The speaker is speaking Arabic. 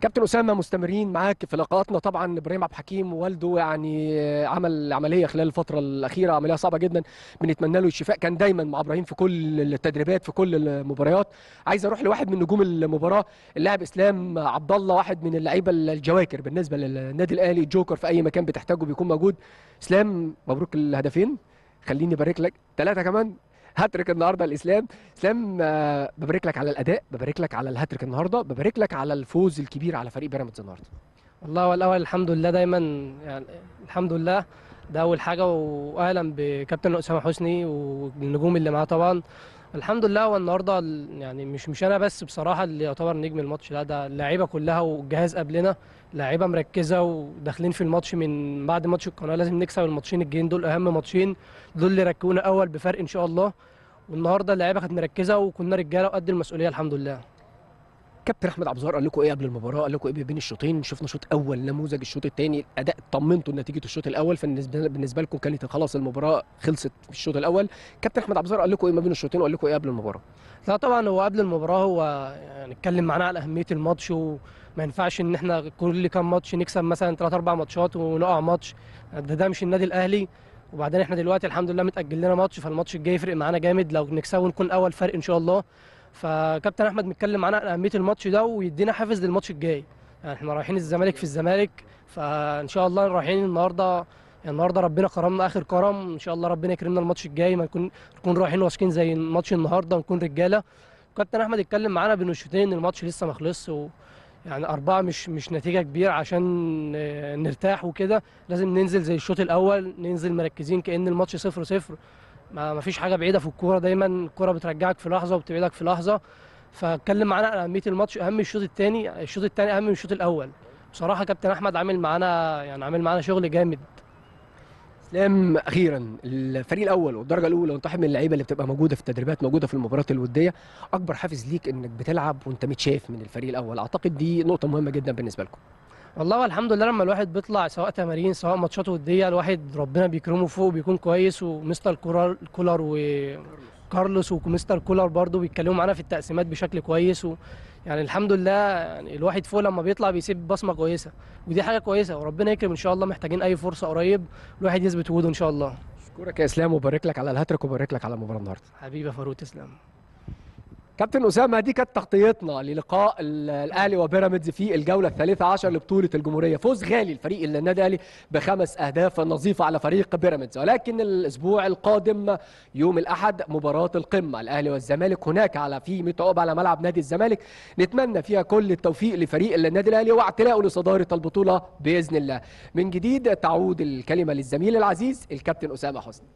كابتن اسامه مستمرين معاك في لقاءاتنا طبعا ابراهيم عبد الحكيم والده يعني عمل عمليه خلال الفتره الاخيره عمليه صعبه جدا بنتمنى له الشفاء كان دايما مع ابراهيم في كل التدريبات في كل المباريات عايز اروح لواحد من نجوم المباراه اللاعب اسلام عبد الله واحد من اللعيبه الجواكر بالنسبه للنادي الاهلي جوكر في اي مكان بتحتاجه بيكون موجود اسلام مبروك الهدفين خليني ابارك لك ثلاثه كمان هاتريك النهارده الاسلام اسلام آه، ببارك لك على الاداء ببارك لك على الهاتريك النهارده ببارك لك على الفوز الكبير على فريق بيراميدز النهارده والله الاول الحمد لله دايما يعني الحمد لله ده اول حاجه واهلا بكابتن اسامه حسني والنجوم اللي معاه طبعا الحمد لله والنهارده يعني مش مش انا بس بصراحه اللي يعتبر نجم الماتش لا ده اللعيبه كلها والجهاز قبلنا لعيبه مركزه وداخلين في الماتش من بعد ماتش القناه لازم نكسب الماتشين الجايين دول اهم ماتشين دول اللي ركبونا اول بفرق ان شاء الله والنهارده اللعيبه كانت مركزه وكنا رجاله وقد المسؤوليه الحمد لله كابتن احمد عبد الظاهر قال لكم ايه قبل المباراه قال لكم ايه بين الشوطين شفنا شوط اول نموذج الشوط الثاني الاداء طمنتوا نتيجه الشوط الاول فبالنسبه لكم كانت خلاص المباراه خلصت في الشوط الاول كابتن احمد عبد الظاهر قال لكم ايه ما بين الشوطين وقال لكم ايه قبل المباراه لا طبعا هو قبل المباراه هو يعني اتكلم معانا على اهميه الماتش وما ينفعش ان احنا كل كام ماتش نكسب مثلا ثلاث اربع ماتشات ونقع ماتش ده ده مش النادي الاهلي وبعدين احنا دلوقتي الحمد لله متاجل لنا ماتش فالماتش الجاي يفرق معانا جامد لو نكسبه نكون اول فرق ان شاء الله فكابتن احمد متكلم عن اهميه الماتش ده ويدينا حافز للماتش الجاي يعني احنا رايحين الزمالك في الزمالك فان شاء الله رايحين النهارده يعني النهارده ربنا كرمنا اخر كرم ان شاء الله ربنا يكرمنا الماتش الجاي ما نكون نكون رايحين واثقين زي الماتش النهارده ونكون رجاله كابتن احمد اتكلم معانا بين الشوطين ان الماتش لسه ما خلصش و... يعني أربعة مش مش نتيجة كبيرة عشان آه، نرتاح وكده لازم ننزل زي الشوط الأول ننزل مركزين كأن الماتش صفر صفر ما فيش حاجه بعيده في الكوره دايما الكوره بترجعك في لحظه وبتبعدك في لحظه فاتكلم معانا على اهميه الماتش اهم الشوط الثاني الشوط الثاني اهم من الشوط الاول بصراحه كابتن احمد عامل معانا يعني عامل معانا شغل جامد اسلام اخيرا الفريق الاول والدرجه الاولى وانت من اللعيبه اللي بتبقى موجوده في التدريبات موجوده في المباريات الوديه اكبر حافز ليك انك بتلعب وانت متشاف من الفريق الاول اعتقد دي نقطه مهمه جدا بالنسبه لكم والله الحمد لله لما الواحد بيطلع سواء تمارين سواء ماتشات وديه الواحد ربنا بيكرمه فوق بيكون كويس ومستر كولر وكارلوس ومستر كولر برضه بيتكلموا معانا في التقسيمات بشكل كويس و يعني الحمد لله يعني الواحد فوق لما بيطلع بيسيب بصمه كويسه ودي حاجه كويسه وربنا يكرم ان شاء الله محتاجين اي فرصه قريب الواحد يثبت وجوده ان شاء الله اشكرك يا اسلام وبارك لك على الهاتريك وبارك لك على المباراه النهارده حبيبي يا فاروق تسلم كابتن اسامه دي كانت تغطيتنا للقاء الاهلي وبيراميدز في الجوله الثالثه عشر لبطوله الجمهوريه فوز غالي الفريق النادي الاهلي بخمس اهداف نظيفه على فريق بيراميدز ولكن الاسبوع القادم يوم الاحد مباراه القمه الاهلي والزمالك هناك على في متعوب على ملعب نادي الزمالك نتمنى فيها كل التوفيق لفريق النادي الاهلي واعتلائه لصداره البطوله باذن الله من جديد تعود الكلمه للزميل العزيز الكابتن اسامه حسني